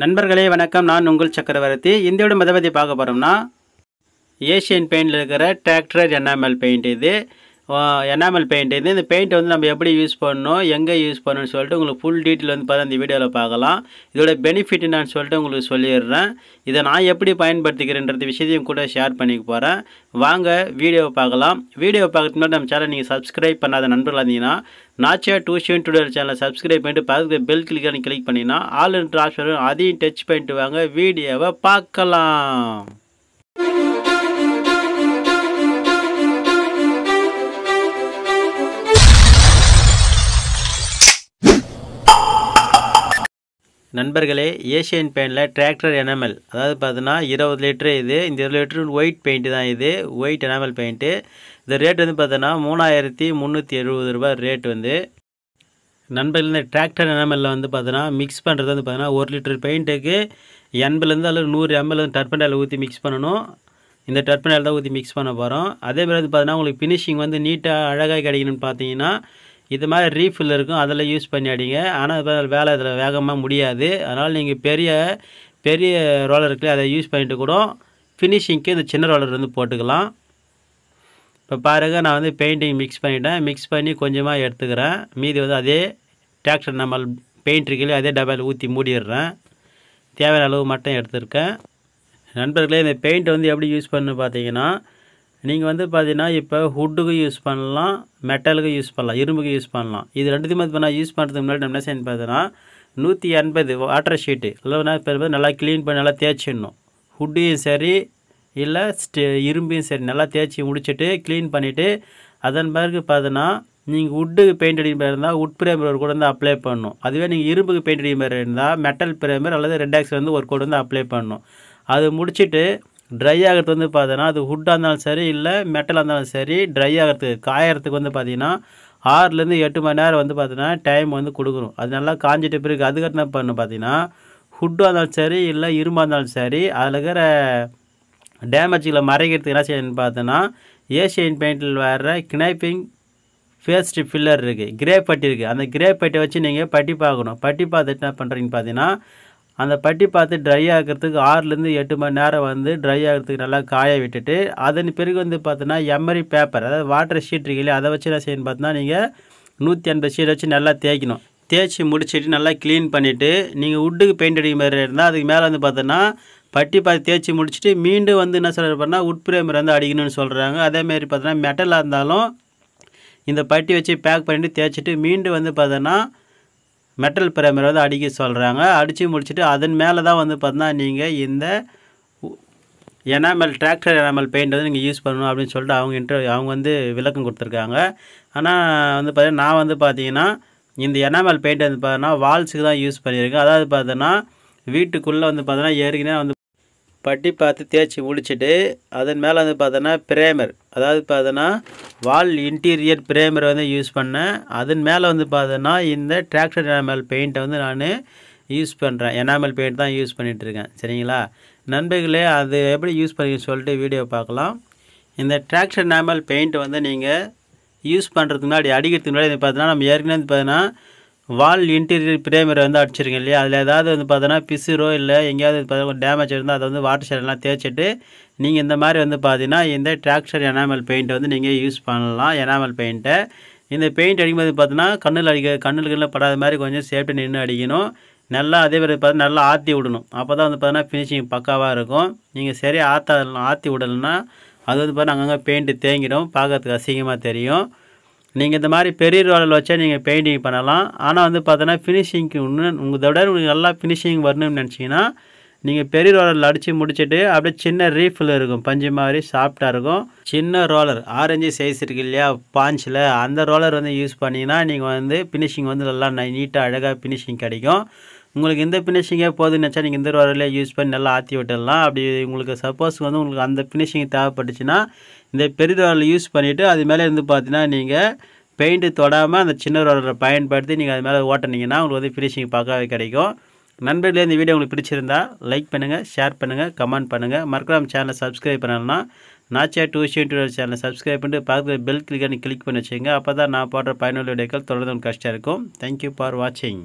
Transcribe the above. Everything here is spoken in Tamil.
நண்பர்களே வணக்கம் நான் உங்கள் சக்கரவர்த்தி இந்தியோட மதபதி பார்க்க போகிறோம்னா ஏஷியன் பெயிண்டில் இருக்கிற டிராக்டர் என்எம்எல் பெயிண்ட் இது எனாமல் பெயிண்ட் இது இந்த பெயிண்ட் வந்து நம்ம எப்படி யூஸ் பண்ணணும் எங்கே யூஸ் பண்ணணும்னு சொல்லிட்டு உங்களுக்கு ஃபுல் டீட்டெயில் வந்து பார்த்தா அந்த வீடியோவில் பார்க்கலாம் இதோட பெனிஃபிட் நான் சொல்லிட்டு உங்களுக்கு சொல்லிடுறேன் இதை நான் எப்படி பயன்படுத்திக்கிறேன்றது விஷயத்தையும் கூட ஷேர் பண்ணிக்க போகிறேன் வாங்க வீடியோவை பார்க்கலாம் வீடியோவை பார்க்கறதுக்கு முன்னாடி நம்ம சேனல் நீங்கள் சப்ஸ்கிரைப் பண்ணாத நண்பர்களாக இருந்தீங்கன்னா நாச்சியா டியூஷன் டூடியல் சேனலை சப்ஸ்கிரைப் பண்ணிட்டு பார்த்து பெல் கிளிக்கான கிளிக் பண்ணிங்கன்னா ஆல் இன் ட்ரான்ஸ்ஃபர் அதையும் டச் பண்ணிட்டு வாங்க வீடியோவை பார்க்கலாம் நண்பர்களே ஏஷியன் பெயிண்டில் டிராக்டர் எனாமல் அதாவது பார்த்தீங்கன்னா இருபது லிட்ரு இது இந்த இருபது லிட்ரு ஒயிட் பெயிண்ட்டு தான் இது ஒயிட் எனாமல் பெயிண்ட்டு இந்த ரேட் வந்து பார்த்தோன்னா மூணாயிரத்தி முந்நூற்றி எழுபது ரூபா ரேட் வந்து நண்பர்கள் இந்த டிராக்டர் எனாமலில் வந்து பார்த்தோன்னா மிக்ஸ் பண்ணுறது வந்து பார்த்தோன்னா ஒரு லிட்டர் பெயிண்ட்டுக்கு எண்பதுலேருந்து அல்லது நூறு எம்எல் வந்து டர்பண்டாயில் ஊற்றி மிக்ஸ் பண்ணணும் இந்த டர்பனாயில் தான் ஊற்றி மிக்ஸ் பண்ண போகிறோம் அதேமாதிரி வந்து பார்த்தீங்கன்னா உங்களுக்கு ஃபினிஷிங் வந்து நீட்டாக அழகாக கிடைக்கணும்னு பார்த்தீங்கன்னா இது மாதிரி ரீஃபில் இருக்கும் அதில் யூஸ் பண்ணியாடிங்க ஆனால் ஆனால் வேலை இதில் வேகமாக முடியாது அதனால் நீங்கள் பெரிய பெரிய ரோலர் இருக்குல்ல அதை யூஸ் பண்ணிட்டு கூட ஃபினிஷிங்க்கு இந்த சின்ன ரோலர் வந்து போட்டுக்கலாம் இப்போ பாருங்கள் நான் வந்து பெயிண்டிங் மிக்ஸ் பண்ணிட்டேன் மிக்ஸ் பண்ணி கொஞ்சமாக எடுத்துக்கிறேன் மீதி வந்து அதே டிராக்டர் நம்ம பெயிண்ட் இருக்குல்லையே அதே டபாயில் ஊற்றி மூடிடுறேன் தேவையான அளவு மட்டும் எடுத்துருக்கேன் நண்பர்களே இந்த பெயிண்ட் வந்து எப்படி யூஸ் பண்ணு பார்த்தீங்கன்னா நீங்கள் வந்து பார்த்தீங்கன்னா இப்போ ஹுட்டுக்கு யூஸ் பண்ணலாம் மெட்டலுக்கு யூஸ் பண்ணலாம் இரும்புக்கு யூஸ் பண்ணலாம் இது ரெண்டுத்தையும் பார்த்து பண்ணால் யூஸ் பண்ணுறதுக்கு முன்னாடி நம்ம என்ன செய்யணும் பார்த்தீங்கன்னா நூற்றி எண்பது வாட்டர் ஷீட்டு இல்லை இப்போ நல்லா க்ளீன் பண்ணி நல்லா தேய்ச்சிடணும் ஹுட்டையும் சரி இல்லை ஸ்டே இரும்பையும் சரி நல்லா தேய்ச்சி முடிச்சுட்டு க்ளீன் பண்ணிவிட்டு அதன் பிறகு பார்த்தீங்கன்னா நீங்கள் வுட்டுக்கு பெயிண்ட் அடிக்கிற மாதிரி இருந்தால் உட் பிரேமர் கூட வந்து அப்ளை பண்ணணும் அதுவே நீங்கள் இரும்புக்கு பெயிண்ட் அடிக்கிற மாதிரி இருந்தால் மெட்டல் பிரேமர் அல்லது ரெண்டாக்ஸ் வந்து ஒரு கூட வந்து அப்ளை பண்ணணும் அது முடிச்சுட்டு ட்ரை ஆகிறது வந்து பார்த்தோன்னா அது ஹுட்டாக இருந்தாலும் சரி இல்லை மெட்டலாக இருந்தாலும் சரி ட்ரை ஆகிறதுக்கு காயறதுக்கு வந்து பார்த்திங்கன்னா ஆறுலேருந்து எட்டு மணி நேரம் வந்து பார்த்தீங்கன்னா டைம் வந்து கொடுக்குறோம் அது நல்லா காஞ்சிட்டு பிறகு அதுக்கு என்ன பண்ணு பார்த்தீங்கன்னா ஹுட்டாக இருந்தாலும் சரி இல்லை இரும்பாக இருந்தாலும் சரி அதில் இருக்கிற டேமேஜ்களை மறைக்கிறதுக்கு என்ன செய்யணும் பார்த்தோன்னா ஏஷியன் பெயிண்டில் வர்ற கினைப்பிங் ஃபேஸ்ட் ஃபில்லர் இருக்குது கிரே பட்டி இருக்குது அந்த கிரே பட்டியை வச்சு நீங்கள் பட்டி பார்க்கணும் பட்டி பார்த்துட்டு என்ன பண்ணுறீங்கன்னு பார்த்தீங்கன்னா அந்த பட்டி பார்த்து ட்ரை ஆகிறதுக்கு ஆறுலேருந்து எட்டு மணி நேரம் வந்து ட்ரை ஆகிறதுக்கு நல்லா காய விட்டுட்டு அதன் பிறகு வந்து பார்த்தோன்னா எம்மரி பேப்பர் அதாவது வாட்டர் ஷீட் இருக்குல்லையே அதை வச்சு என்ன செய்யணும் பார்த்தோன்னா நீங்கள் நூற்றி எண்பது ஷீட் வச்சு நல்லா தேய்க்கணும் தேய்ச்சி முடிச்சுட்டு நல்லா க்ளீன் பண்ணிவிட்டு நீங்கள் உட்டுக்கு பெயிண்ட் அடிக்கிற மாதிரி இருந்தால் அதுக்கு மேலே வந்து பார்த்தோன்னா பட்டி பார்த்து தேய்ச்சி முடிச்சுட்டு மீண்டும் வந்து என்ன சொல்கிறப்பன்னா உட் பிரேமர் வந்து அடிக்கணும்னு சொல்கிறாங்க அதேமாரி பார்த்தோன்னா மெட்டலாக இருந்தாலும் இந்த பட்டி வச்சு பேக் பண்ணிவிட்டு தேய்ச்சிட்டு மீண்டும் வந்து பார்த்தோன்னா மெட்டல் பிரேமில் வந்து அடிக்க சொல்கிறாங்க அடித்து முடிச்சுட்டு அதன் மேலே தான் வந்து பார்த்தீங்கன்னா நீங்கள் இந்த எனாமல் டிராக்டர் எனாமல் பெயிண்ட் வந்து நீங்கள் யூஸ் பண்ணணும் அப்படின்னு சொல்லிட்டு அவங்க அவங்க வந்து விளக்கம் கொடுத்துருக்காங்க ஆனால் வந்து பார்த்தீங்கன்னா நான் வந்து பார்த்தீங்கன்னா இந்த எனாமல் பெயிண்ட் வந்து பார்த்தீங்கன்னா வால்ஸுக்கு தான் யூஸ் பண்ணியிருக்கேன் அதாவது பார்த்தோன்னா வீட்டுக்குள்ளே வந்து பார்த்தோன்னா ஏற்கனவே வந்து பட்டி பார்த்து தேய்ச்சி முடிச்சுட்டு அதன் மேலே வந்து பார்த்தோன்னா பிரேமர் அதாவது பார்த்தோன்னா வால் இன்டீரியர் பிரேமரை வந்து யூஸ் பண்ணேன் அதன் மேலே வந்து பார்த்தோன்னா இந்த டிராக்டர் எனாமல் பெயிண்ட்டை வந்து நான் யூஸ் பண்ணுறேன் எனாமல் பெயிண்ட் தான் யூஸ் பண்ணிகிட்ருக்கேன் சரிங்களா நண்பர்களே அது எப்படி யூஸ் பண்ணி சொல்லிட்டு வீடியோ பார்க்கலாம் இந்த டிராக்டர் எனாமல் பெயிண்ட்டை வந்து நீங்கள் யூஸ் பண்ணுறதுக்கு முன்னாடி அடிக்கிறதுக்கு முன்னாடி பார்த்தீங்கன்னா நம்ம ஏற்கனவே பார்த்தீங்கன்னா வால் இன்டீரியர் பிரேமரை வந்து அடிச்சிருங்க இல்லையா அதில் ஏதாவது வந்து பார்த்தோன்னா பிசுரோ இல்லை எங்கேயாவது பார்த்தீங்கன்னா டேமேஜ் இருந்தால் அதை வந்து வாட்டர் ஷெட்லாம் தேய்ச்சிட்டு நீங்கள் இந்த மாதிரி வந்து பார்த்தீங்கன்னா இந்த டிராக்டர் எனாமல் பெயிண்ட்டை வந்து நீங்கள் யூஸ் பண்ணலாம் எனாமல் பெயிண்ட்டை இந்த பெயிண்ட் அடிக்கும்போது பார்த்தீங்கன்னா கண்ணில் அடிக்க கண்ணில் படாத மாதிரி கொஞ்சம் சேஃப்டி நின்று அடிக்கணும் நல்லா அதே மாதிரி பார்த்து நல்லா ஆற்றி விடணும் அப்போ தான் வந்து பார்த்தீங்கன்னா ஃபினிஷிங் பக்காவாக இருக்கும் நீங்கள் சரியாக ஆற்ற ஆற்றி விடலைன்னா அது வந்து பார்த்தீங்கன்னா அங்கங்கே பெயிண்ட்டு தேங்கிடும் பார்க்கறதுக்கு அசிங்கமாக தெரியும் நீங்கள் இந்த மாதிரி பெரிய ரோலில் வச்சே நீங்கள் பெயிண்டிங் பண்ணலாம் ஆனால் வந்து பார்த்தோன்னா ஃபினிஷிங்க்கு இன்னும் உங்கள் விட உங்களுக்கு நல்லா ஃபினிஷிங் வரணும்னு நினச்சிங்கன்னா நீங்கள் பெரிய ரோலரில் அடித்து முடிச்சுட்டு அப்படியே சின்ன ரீஃபில் இருக்கும் பஞ்சு மாதிரி சாஃப்டாக இருக்கும் சின்ன ரோலர் ஆரஞ்சு சைஸ் இருக்கு இல்லையா பாஞ்சில் அந்த ரோலர் வந்து யூஸ் பண்ணிங்கன்னா நீங்கள் வந்து ஃபினிஷிங் வந்து நல்லா நீட்டாக அழகாக ஃபினிஷிங் கிடைக்கும் உங்களுக்கு இந்த ஃபினிஷிங்கே போதுன்னு நினச்சா நீங்கள் இந்த வரலே யூஸ் பண்ணி நல்லா ஆற்றி விட்டுடலாம் அப்படி உங்களுக்கு சப்போஸ் வந்து உங்களுக்கு அந்த ஃபினிஷிங் தேவைப்பட்டுச்சுன்னா இந்த பெரிய வரலை யூஸ் பண்ணிவிட்டு அது மேலே இருந்து பார்த்தீங்கன்னா நீங்கள் பெயிண்ட்டு தொடாமல் அந்த சின்ன ரோலரை பயன்படுத்தி நீங்கள் அது மேலே ஓட்டினீங்கன்னா உங்களுக்கு வந்து ஃபினிஷிங் பார்க்கவே கிடைக்கும் நண்பர்களே இந்த வீடியோ உங்களுக்கு பிடிச்சிருந்தா லைக் பண்ணுங்கள் ஷேர் பண்ணுங்கள் கமெண்ட் பண்ணுங்கள் மறக்காம சேனலை சப்ஸ்கிரைப் பண்ணலன்னா டூ டியூஷன் டூ சேனலை சப்ஸ்கிரைப் பண்ணிட்டு பார்க்குற பெல் கிளிக்கான கிளிக் பண்ணி வச்சுங்க அப்போ தான் நான் போடுற பயனுள்ள வீடியோக்கள் தொடர்ந்து கஷ்டம் இருக்கும் தேங்க்யூ ஃபார் வாட்சிங்